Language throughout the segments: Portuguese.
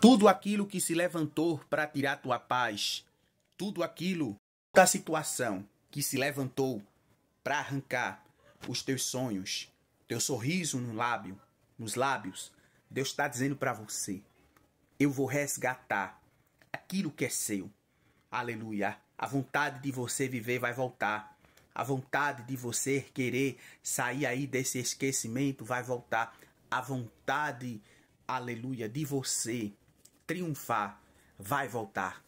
Tudo aquilo que se levantou para tirar tua paz, tudo aquilo, da situação que se levantou para arrancar os teus sonhos, teu sorriso no lábio, nos lábios, Deus está dizendo para você: eu vou resgatar aquilo que é seu. Aleluia. A vontade de você viver vai voltar. A vontade de você querer sair aí desse esquecimento vai voltar. A vontade, aleluia, de você triunfar, vai voltar.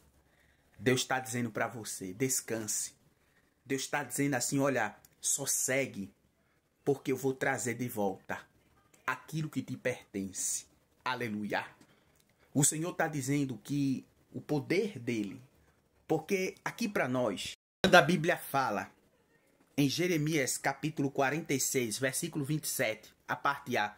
Deus está dizendo para você: descanse. Deus está dizendo assim: olha, só segue, porque eu vou trazer de volta aquilo que te pertence. Aleluia. O Senhor está dizendo que o poder dele, porque aqui para nós, da Bíblia fala em Jeremias capítulo 46, versículo 27, a parte A: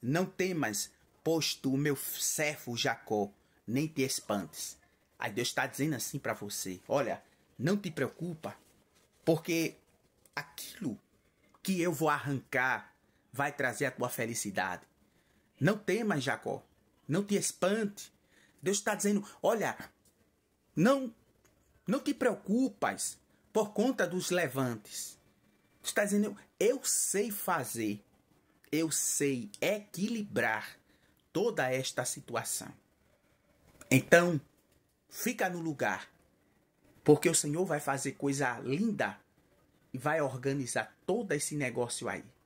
Não temas, posto o meu servo Jacó nem te espantes. Aí Deus está dizendo assim para você: olha, não te preocupa, porque aquilo que eu vou arrancar vai trazer a tua felicidade. Não temas, Jacó, não te espante. Deus está dizendo: olha, não, não te preocupas por conta dos levantes. Deus está dizendo: eu sei fazer, eu sei equilibrar toda esta situação. Então, fica no lugar, porque o Senhor vai fazer coisa linda e vai organizar todo esse negócio aí.